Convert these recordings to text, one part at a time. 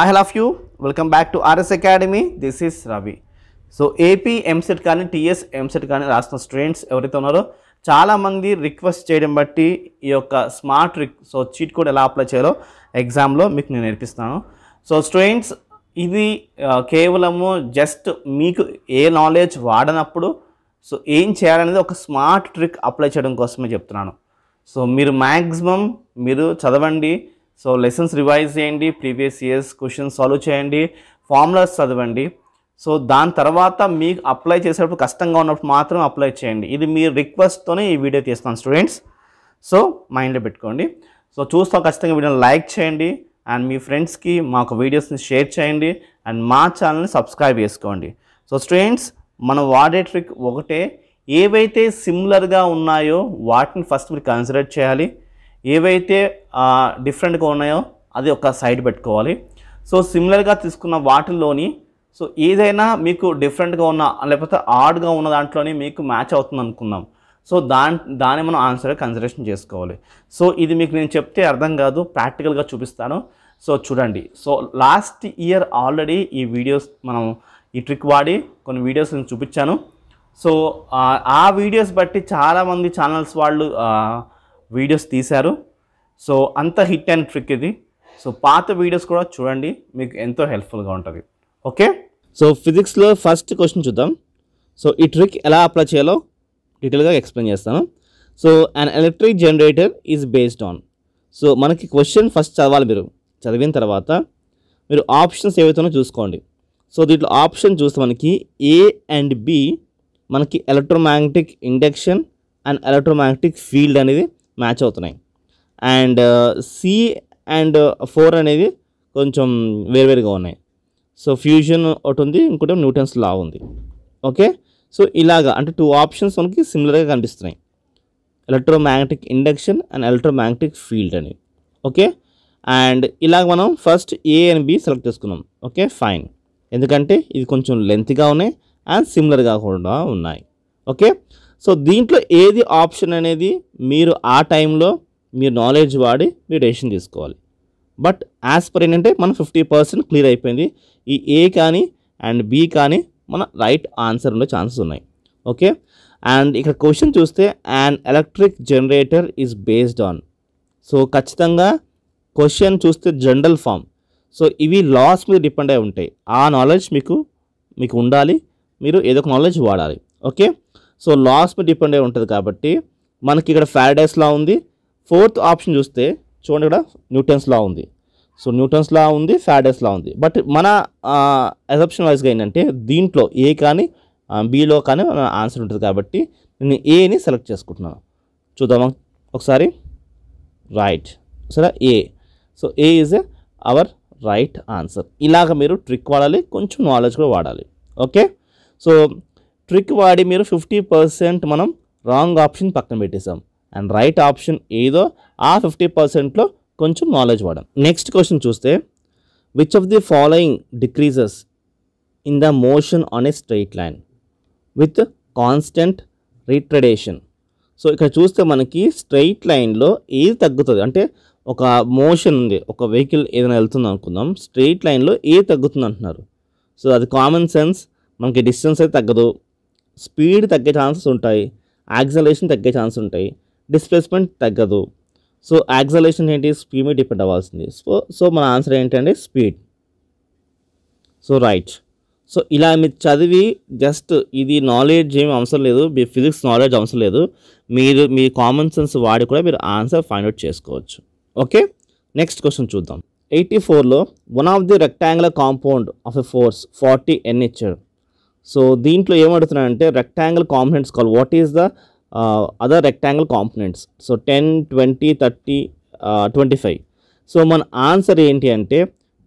I hell of you welcome back to RS academy this is Ravi so AP EAMCET కానీ TS EAMCET కానీ రాస్తున్న students ఎవరైతే ఉన్నారో చాలామంది రిక్వెస్ట్ చేయడం బట్టి ఈ యొక్క smart trick so cheat code ఎలా అప్లై చేయాలో ఎగ్జామ్లో మీకు నేను నేర్పిస్తాను సో స్టూడెంట్స్ ఇది కేవలము జస్ట్ మీకు ఏ నాలెడ్జ్ వాడనప్పుడు సో ఏం చేయాలనేది ఒక స్మార్ట్ ట్రిక్ అప్లై చేయడం కోసమే చెప్తున్నాను సో మీరు మ్యాక్సిమం మీరు చదవండి సో లెసన్స్ రివైజ్ చేయండి ప్రీవియస్ ఇయర్స్ క్వశ్చన్స్ సాల్వ్ చేయండి ఫార్ములాస్ చదవండి సో దాని తర్వాత మీకు అప్లై చేసేటప్పుడు కష్టంగా ఉన్నప్పుడు మాత్రం అప్లై చేయండి ఇది మీ రిక్వెస్ట్తోనే ఈ వీడియో తీస్తాను స్టూడెంట్స్ సో మైండ్లో పెట్టుకోండి సో చూస్తాం ఖచ్చితంగా వీడియోని లైక్ చేయండి అండ్ మీ ఫ్రెండ్స్కి మాకు వీడియోస్ని షేర్ చేయండి అండ్ మా ఛానల్ని సబ్స్క్రైబ్ చేసుకోండి సో స్టూడెంట్స్ మనం వాడే ట్రిక్ ఒకటే ఏవైతే సిమిలర్గా ఉన్నాయో వాటిని ఫస్ట్ మీరు కన్సిడర్ చేయాలి ఏవైతే డిఫరెంట్గా ఉన్నాయో అది ఒక సైడ్ పెట్టుకోవాలి సో సిమిలర్గా తీసుకున్న వాటిల్లోని సో ఏదైనా మీకు డిఫరెంట్గా ఉన్న లేకపోతే ఆడ్గా ఉన్న దాంట్లోనే మీకు మ్యాచ్ అవుతుంది అనుకుందాం సో దాని దాన్ని మనం ఆన్సర్గా కన్సిడరేషన్ చేసుకోవాలి సో ఇది మీకు నేను చెప్తే అర్థం కాదు ప్రాక్టికల్గా చూపిస్తాను సో చూడండి సో లాస్ట్ ఇయర్ ఆల్రెడీ ఈ వీడియోస్ మనం ఈ ట్రిక్ వాడి కొన్ని వీడియోస్ నేను చూపించాను సో ఆ వీడియోస్ బట్టి చాలామంది ఛానల్స్ వాళ్ళు వీడియోస్ తీశారు సో అంత హిట్ అండ్ ట్రిక్ ఇది సో పాత వీడియోస్ కూడా చూడండి మీకు ఎంతో హెల్ప్ఫుల్గా ఉంటుంది ఓకే సో ఫిజిక్స్లో ఫస్ట్ క్వశ్చన్ చూద్దాం సో ఈ ట్రిక్ ఎలా అప్లై చేయాలో డీటెయిల్గా ఎక్స్ప్లెయిన్ చేస్తాను so an electric generator is based on so మనకి క్వశ్చన్ ఫస్ట్ చదవాలి మీరు చదివిన తర్వాత మీరు ఆప్షన్స్ ఏవైతేనో చూసుకోండి సో దీంట్లో ఆప్షన్ చూస్తే మనకి ఏ అండ్ బి మనకి electromagnetic induction and electromagnetic field అనేది మ్యాచ్ అవుతున్నాయి and C uh, and four uh, అనేది కొంచెం వేరువేరుగా ఉన్నాయి సో ఫ్యూజన్ ఒకటి ఉంది ఇంకోటి న్యూటన్స్ లా ఉంది ఓకే సో ఇలాగా అంటే టూ ఆప్షన్స్ మనకి సిమిలర్గా కనిపిస్తున్నాయి electromagnetic induction and electromagnetic field అని ఓకే అండ్ ఇలాగ మనం first A and B select చేసుకున్నాం ఓకే ఫైన్ ఎందుకంటే ఇది కొంచెం లెంత్గా ఉన్నాయి అండ్ సిమిలర్గా కూడా ఉన్నాయి ఓకే సో దీంట్లో ఏది ఆప్షన్ అనేది మీరు ఆ టైంలో మీరు నాలెడ్జ్ వాడి మీరు డెసిషన్ తీసుకోవాలి బట్ యాజ్ పర్ ఏంటంటే మన ఫిఫ్టీ పర్సెంట్ క్లియర్ అయిపోయింది ఈ ఏ కానీ అండ్ బి కానీ మన రైట్ ఆన్సర్ ఉండే ఛాన్సెస్ ఉన్నాయి ఓకే అండ్ ఇక్కడ క్వశ్చన్ చూస్తే and electric generator is based on so ఖచ్చితంగా క్వశ్చన్ చూస్తే జనరల్ ఫామ్ సో ఇవి లాస్ మీద డిపెండ్ అయి ఉంటాయి ఆ నాలెడ్జ్ మీకు మీకు ఉండాలి మీరు ఏదో ఒక నాలెడ్జ్ వాడాలి ఓకే సో లాస్ మీద డిపెండ్ అయి ఉంటుంది కాబట్టి మనకి ఇక్కడ ఫ్యారడైస్లా ఉంది ఫోర్త్ ఆప్షన్ చూస్తే చూడండి ఇక్కడ న్యూటన్స్ లా ఉంది సో న్యూటన్స్ లా ఉంది ఫ్యాడెస్ లా ఉంది బట్ మన అసెప్షన్ వైజ్గా ఏంటంటే దీంట్లో ఏ కానీ బీలో కానీ మన ఆన్సర్ ఉంటుంది కాబట్టి నేను ఏని సెలెక్ట్ చేసుకుంటున్నాను చూద్దామా ఒకసారి రైట్ సరే A so A is a our right answer ఇలాగ మీరు ట్రిక్ వాడాలి కొంచెం నాలెడ్జ్ కూడా వాడాలి ఓకే సో ట్రిక్ వాడి మీరు ఫిఫ్టీ పర్సెంట్ మనం రాంగ్ ఆప్షన్ పక్కన పెట్టేసాం అండ్ రైట్ ఆప్షన్ ఏదో ఆ ఫిఫ్టీ పర్సెంట్లో కొంచెం నాలెడ్జ్ వాడడం నెక్స్ట్ క్వశ్చన్ చూస్తే which of the following decreases in the motion on a straight line with constant retardation so ఇక్కడ చూస్తే మనకి స్ట్రైట్ లైన్లో ఏది తగ్గుతుంది అంటే ఒక మోషన్ ఉంది ఒక వెహికల్ ఏదైనా వెళ్తుంది అనుకుందాం స్ట్రైట్ లైన్లో ఏది తగ్గుతుంది అంటున్నారు సో అది కామన్ సెన్స్ మనకి డిస్టెన్స్ అయితే తగ్గదు స్పీడ్ తగ్గే ఛాన్సెస్ ఉంటాయి యాక్సలేషన్ తగ్గే ఛాన్స్ ఉంటాయి డిస్ప్లేస్మెంట్ తగ్గదు సో యాక్సలేషన్ ఏంటి స్పీడ్ మీద డిపెండ్ అవ్వాల్సింది సో సో మన ఆన్సర్ ఏంటంటే స్పీడ్ సో రైట్ సో ఇలా మీరు చదివి జస్ట్ ఇది నాలెడ్జ్ ఏమి అవసరం లేదు మీ ఫిజిక్స్ నాలెడ్జ్ అవసరం లేదు మీరు మీ కామన్ సెన్స్ వాడి కూడా మీరు ఆన్సర్ ఫైండ్ అవుట్ చేసుకోవచ్చు ఓకే నెక్స్ట్ క్వశ్చన్ చూద్దాం ఎయిటీ ఫోర్లో one of the rectangular compound of a force forty N ఇచ్చాడు సో దీంట్లో ఏమడుతున్నాడంటే rectangle components call what is the other other rectangle so ten twenty thirty twenty five so మన answer ఏంటి అంటే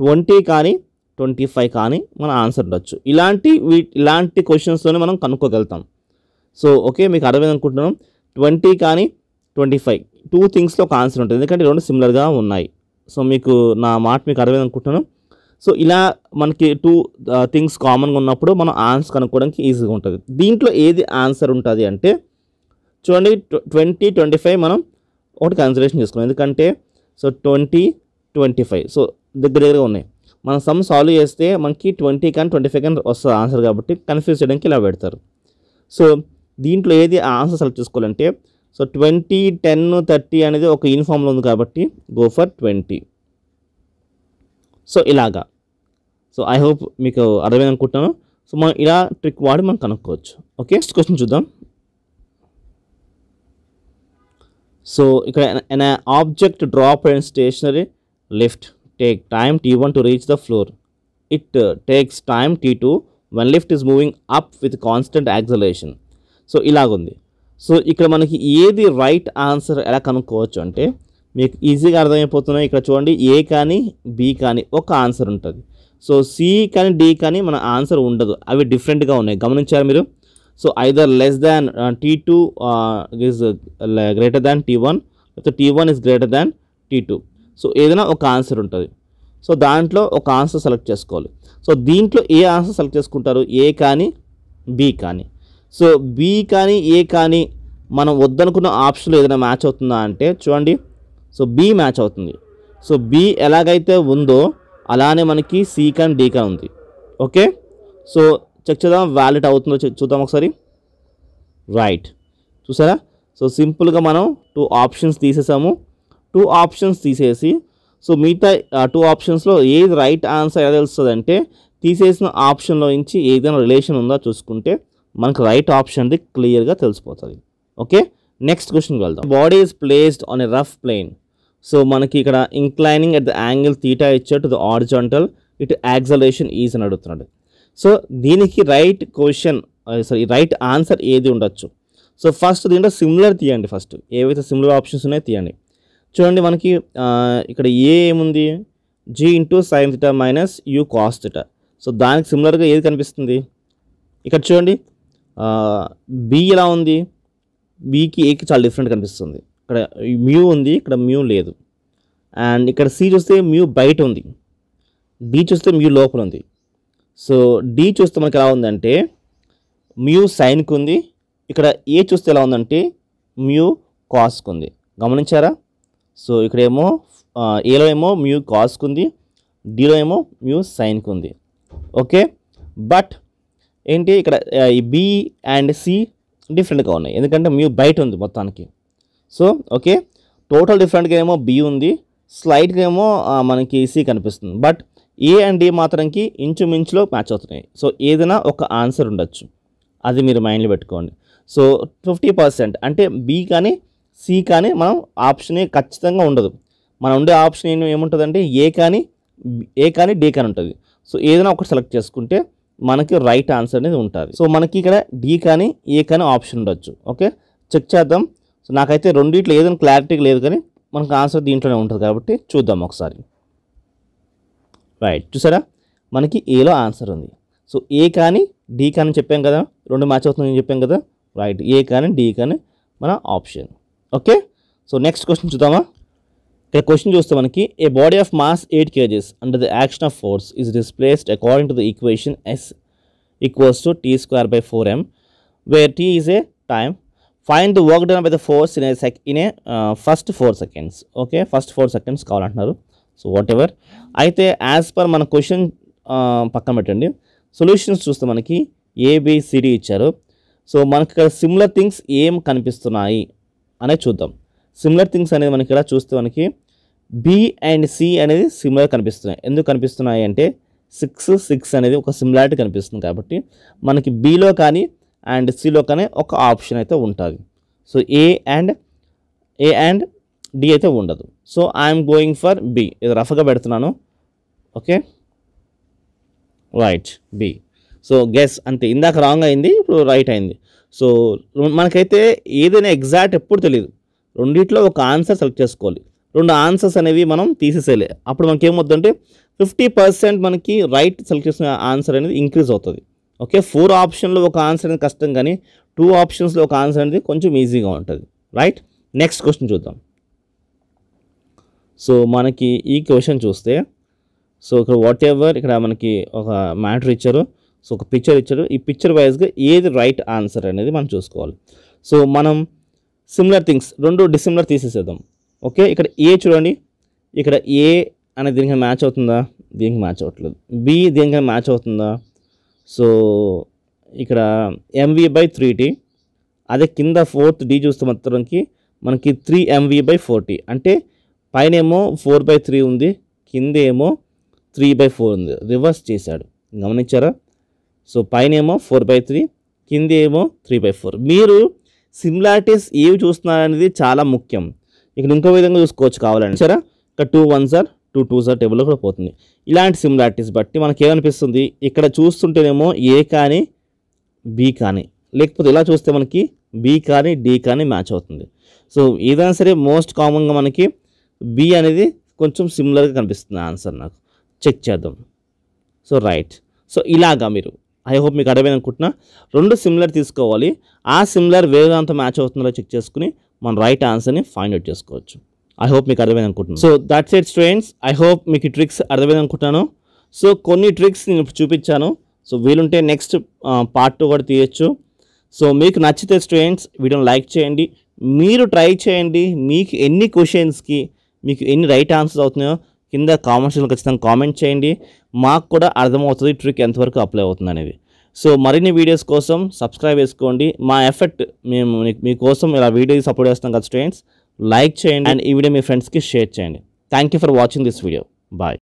twenty కానీ twenty five కానీ మన answer ఉండొచ్చు ఇలాంటి వీ ఇలాంటి క్వశ్చన్స్తోనే మనం కనుక్కోగలుగుతాం సో ఓకే మీకు అర్థమైంది ట్వంటీ కానీ ట్వంటీ ఫైవ్ టూ థింగ్స్లో ఒక ఆన్సర్ ఉంటుంది ఎందుకంటే రెండు సిమిలర్గా ఉన్నాయి సో మీకు నా మాట మీకు అర్థమైంది అనుకుంటున్నాను సో ఇలా మనకి టూ థింగ్స్ కామన్గా ఉన్నప్పుడు మనం ఆన్సర్ కనుక్కోవడానికి ఈజీగా ఉంటుంది దీంట్లో ఏది ఆన్సర్ ఉంటుంది అంటే చూడండి ట్వంటీ ట్వంటీ ఫైవ్ మనం ఒకటి కన్సిడరేషన్ చేసుకున్నాం ఎందుకంటే so twenty twenty five so దగ్గర దగ్గరగా ఉన్నాయి మనం సమ్ సాల్వ్ చేస్తే మనకి ట్వంటీ కానీ ట్వంటీ ఫైవ్ కానీ వస్తుంది ఆన్సర్ కాబట్టి కన్ఫ్యూజ్ చేయడానికి ఇలా పెడతారు సో దీంట్లో ఏది ఆన్సర్ సెలెక్ట్ చేసుకోవాలంటే సో ట్వంటీ టెన్ థర్టీ అనేది ఒక యూనిఫామ్లో ఉంది కాబట్టి గో ఫర్ ట్వంటీ సో ఇలాగా సో ఐ హోప్ మీకు అర్థమైంది అనుకుంటున్నాను సో మనం ఇలా ట్రిక్ వాడి మనం కనుక్కోవచ్చు ఓకే నెక్స్ట్ క్వశ్చన్ చూద్దాం సో ఇక్కడ an object drop and stationary lift take time T one to reach the floor it takes time T two one lift is moving up with constant acceleration so ఇలాగుంది సో ఇక్కడ మనకి ఏది right answer ఎలా కనుక్కోవచ్చు అంటే మీకు ఈజీగా అర్థమైపోతున్నాయి ఇక్కడ చూడండి ఏ కానీ బి కానీ ఒక ఆన్సర్ ఉంటుంది సో సి కానీ డి కానీ మన ఆన్సర్ ఉండదు అవి డిఫరెంట్గా ఉన్నాయి గమనించారు మీరు So either less than uh, T2 greater is T one than T1, so T1 is greater than T2. So ఏదైనా ఒక ఆన్సర్ ఉంటుంది సో దాంట్లో ఒక ఆన్సర్ సెలెక్ట్ చేసుకోవాలి సో దీంట్లో ఏ ఆన్సర్ సెలెక్ట్ చేసుకుంటారు ఏ కానీ బి కానీ సో బి కానీ ఏ కానీ మనం వద్దనుకున్న ఆప్షన్లో ఏదైనా మ్యాచ్ అవుతుందా అంటే చూడండి సో బి మ్యాచ్ అవుతుంది సో బి ఎలాగైతే ఉందో అలానే మనకి సి కానీ డి కానీ ఉంది ఓకే సో చెక్ చేద్దాం వ్యాలిడ్ అవుతుందో చూద్దాం ఒకసారి రైట్ చూసారా సో సింపుల్గా మనం టూ ఆప్షన్స్ తీసేసాము టూ ఆప్షన్స్ తీసేసి సో మిగతా టూ ఆప్షన్స్లో ఏది రైట్ ఆన్సర్ ఎలా తెలుస్తుంది అంటే తీసేసిన ఆప్షన్లో నుంచి ఏదైనా రిలేషన్ ఉందో చూసుకుంటే మనకు రైట్ ఆప్షన్ది క్లియర్గా తెలిసిపోతుంది ఓకే నెక్స్ట్ క్వశ్చన్కి వెళ్దాం body is placed on a rough plane so మనకి ఇక్కడ inclining at the angle theta ఇచ్చారు to the horizontal its acceleration is అని అడుగుతున్నాడు సో దీనికి right question sorry right answer ఏది ఉండొచ్చు సో ఫస్ట్ దీంట్లో సిమిలర్ తీయండి ఫస్ట్ ఏవైతే సిమిలర్ ఆప్షన్స్ ఉన్నాయో తీయండి చూడండి మనకి ఇక్కడ ఏ ఏముంది g into sin theta minus u cos theta so దానికి సిమిలర్గా ఏది కనిపిస్తుంది ఇక్కడ చూడండి బి ఎలా ఉంది బీకి ఏకి చాలా డిఫరెంట్ కనిపిస్తుంది ఇక్కడ మ్యూ ఉంది ఇక్కడ మ్యూ లేదు అండ్ ఇక్కడ సి చూస్తే మ్యూ బయట ఉంది బి చూస్తే మ్యూ లోపల ఉంది సో డి చూస్తే మనకి ఎలా ఉందంటే మ్యూ సైన్కి ఉంది ఇక్కడ ఏ చూస్తే ఎలా ఉందంటే మ్యూ కాస్కు ఉంది గమనించారా సో ఇక్కడేమో ఏలో ఏమో మ్యూ కాస్కు ఉంది డిలో ఏమో మ్యూ సైన్కి ఉంది ఓకే బట్ ఏంటి ఇక్కడ ఈ బి అండ్ సి డిఫరెంట్గా ఉన్నాయి ఎందుకంటే మ్యూ బయట ఉంది మొత్తానికి సో ఓకే టోటల్ డిఫరెంట్గా ఏమో బి ఉంది స్లైట్గా ఏమో మనకి సి కనిపిస్తుంది బట్ ఏ అండ్ డి మాత్రంకి ఇంచుమించులో మ్యాచ్ అవుతున్నాయి సో ఏదైనా ఒక ఆన్సర్ ఉండొచ్చు అది మీరు మైండ్లో పెట్టుకోండి సో ఫిఫ్టీ పర్సెంట్ అంటే బి కానీ సి కానీ మనం ఆప్షన్ ఖచ్చితంగా ఉండదు మనం ఉండే ఆప్షన్ ఏమి ఏముంటుందంటే ఏ కానీ ఏ కానీ డి కానీ ఉంటుంది సో ఏదైనా ఒకటి సెలెక్ట్ చేసుకుంటే మనకి రైట్ ఆన్సర్ అనేది ఉంటుంది సో మనకి ఇక్కడ డి కానీ ఏ కానీ ఆప్షన్ ఉండొచ్చు ఓకే చెక్ చేద్దాం సో నాకైతే రెండిట్లో ఏదైనా క్లారిటీ లేదు కానీ మనకు ఆన్సర్ దీంట్లోనే ఉంటుంది కాబట్టి చూద్దాం ఒకసారి రైట్ చూసారా మనకి ఏలో ఆన్సర్ ఉంది సో ఏ కానీ డి కానీ చెప్పాం కదా రెండు మ్యాచ్ అవుతుందని చెప్పాం కదా రైట్ ఏ కానీ డి కానీ మన option okay so next question చూద్దామా ఇక్కడ క్వశ్చన్ చూస్తే మనకి a body of mass eight kgs under the action of force is displaced according to the equation s equals to t square by four m where t is a time find the work done by the force in a sec in a first four seconds okay first four seconds కావాలంటున్నారు so whatever అయితే as per మన question పక్కన పెట్టండి solutions చూస్తే మనకి A B C D ఇచ్చారు so మనకి ఇక్కడ సిమిలర్ థింగ్స్ ఏం కనిపిస్తున్నాయి అనేది చూద్దాం సిమిలర్ థింగ్స్ అనేది మనకి ఇక్కడ చూస్తే మనకి బి అండ్ సి అనేది సిమిలర్ కనిపిస్తున్నాయి ఎందుకు కనిపిస్తున్నాయి అంటే సిక్స్ సిక్స్ అనేది ఒక సిమిలారిటీ కనిపిస్తుంది కాబట్టి మనకి బిలో కానీ అండ్ సిలో కానీ ఒక ఆప్షన్ అయితే ఉంటుంది so A and A and D అయితే ఉండదు so I'm going for B ఇది రఫ్గా పెడుతున్నాను okay right B so guess అంతే ఇందాక రాంగ్ అయింది ఇప్పుడు రైట్ అయింది సో మనకైతే ఏదైనా ఎగ్జాక్ట్ ఎప్పుడు తెలియదు రెండిట్లో ఒక ఆన్సర్ సెలెక్ట్ చేసుకోవాలి రెండు ఆన్సర్స్ అనేవి మనం తీసేసేయాలి అప్పుడు మనకి ఏమవుతుందంటే ఫిఫ్టీ పర్సెంట్ మనకి రైట్ సెలెక్ట్ చేసిన ఆన్సర్ అనేది ఇంక్రీజ్ అవుతుంది ఓకే ఫోర్ ఆప్షన్లో ఒక ఆన్సర్ అనేది కష్టం కానీ టూ ఆప్షన్స్లో ఒక ఆన్సర్ అనేది కొంచెం ఈజీగా ఉంటుంది రైట్ నెక్స్ట్ క్వశ్చన్ చూద్దాం సో మనకి ఈ క్వశ్చన్ చూస్తే సో ఇక్కడ వాట్ ఎవర్ ఇక్కడ మనకి ఒక మ్యాటర్ ఇచ్చారు సో ఒక పిక్చర్ ఇచ్చారు ఈ పిక్చర్ వైజ్గా ఏది రైట్ ఆన్సర్ అనేది మనం చూసుకోవాలి సో మనం సిమిలర్ థింగ్స్ రెండు డిసిమిలర్ తీసేసేద్దాం ఓకే ఇక్కడ ఏ చూడండి ఇక్కడ ఏ అనేది దీనికి మ్యాచ్ అవుతుందా దీనికి మ్యాచ్ అవ్వట్లేదు బి దీనికి మ్యాచ్ అవుతుందా సో ఇక్కడ ఎంవి బై త్రీ టీ అదే కింద ఫోర్త్ డి చూస్తే మాత్రంకి మనకి త్రీ ఎంవి బై ఫోర్టీ అంటే పైన ఏమో ఫోర్ బై త్రీ ఉంది కింద ఏమో త్రీ బై ఫోర్ ఉంది రివర్స్ చేశాడు గమనించారా సో పైన ఏమో ఫోర్ బై త్రీ కింద ఏమో త్రీ బై ఫోర్ మీరు సిమిలారిటీస్ ఏవి చూస్తున్నారనేది చాలా ముఖ్యం ఇక్కడ ఇంకో విధంగా చూసుకోవచ్చు కావాలంటే సరే ఇక్కడ two one sir two two sir టేబుల్లో కూడా పోతుంది ఇలాంటి సిమిలారిటీస్ బట్టి మనకి ఏమనిపిస్తుంది ఇక్కడ చూస్తుంటేనేమో ఏ కానీ బి కానీ లేకపోతే ఇలా చూస్తే మనకి బి కానీ డి కానీ మ్యాచ్ అవుతుంది సో ఏదైనా సరే మోస్ట్ కామన్గా మనకి బి అనేది కొంచెం సిమిలర్గా కనిపిస్తుంది ఆన్సర్ నాకు చెక్ చేద్దాం సో రైట్ సో ఇలాగా మీరు ఐ హోప్ మీకు అర్థమైంది అనుకుంటున్నా రెండు సిమిలర్ తీసుకోవాలి ఆ సిమిలర్ వేరేదాంతో మ్యాచ్ అవుతుందో చెక్ చేసుకుని మనం రైట్ ఆన్సర్ని ఫైండ్ అవుట్ చేసుకోవచ్చు ఐ హోప్ మీకు అర్థమైంది అనుకుంటున్నాను so that's it students I hope మీకు ట్రిక్స్ అర్థమైంది అనుకుంటున్నాను సో కొన్ని ట్రిక్స్ నేను చూపించాను సో వీలుంటే నెక్స్ట్ పార్ట్ టూ కూడా తీయచ్చు సో మీకు నచ్చితే స్టూడెంట్స్ వీడియోని లైక్ చేయండి మీరు ట్రై చేయండి మీకు ఎన్ని క్వశ్చన్స్కి మీకు ఎన్ని రైట్ ఆన్సర్స్ అవుతున్నాయో కింద కామెంట్స్లో ఖచ్చితంగా కామెంట్ చేయండి మాకు కూడా అర్థమవుతుంది ట్రిక్ ఎంతవరకు అప్లై అవుతుంది అనేది సో మరిన్ని వీడియోస్ కోసం సబ్స్క్రైబ్ చేసుకోండి మా ఎఫెక్ట్ మేము మీకోసం ఇలా వీడియోస్ అప్లోడ్ చేస్తాం కదా స్టూడెంట్స్ లైక్ చేయండి అండ్ ఈ వీడియో మీ ఫ్రెండ్స్కి షేర్ చేయండి thank for watching this video bye